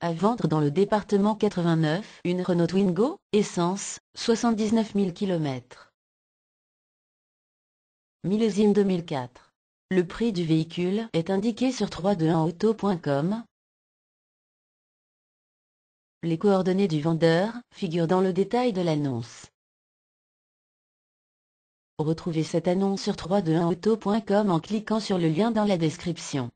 À vendre dans le département 89, une Renault Twingo, essence, 79 000 km. Millésime 2004. Le prix du véhicule est indiqué sur 321auto.com. Les coordonnées du vendeur figurent dans le détail de l'annonce. Retrouvez cette annonce sur 321auto.com en cliquant sur le lien dans la description.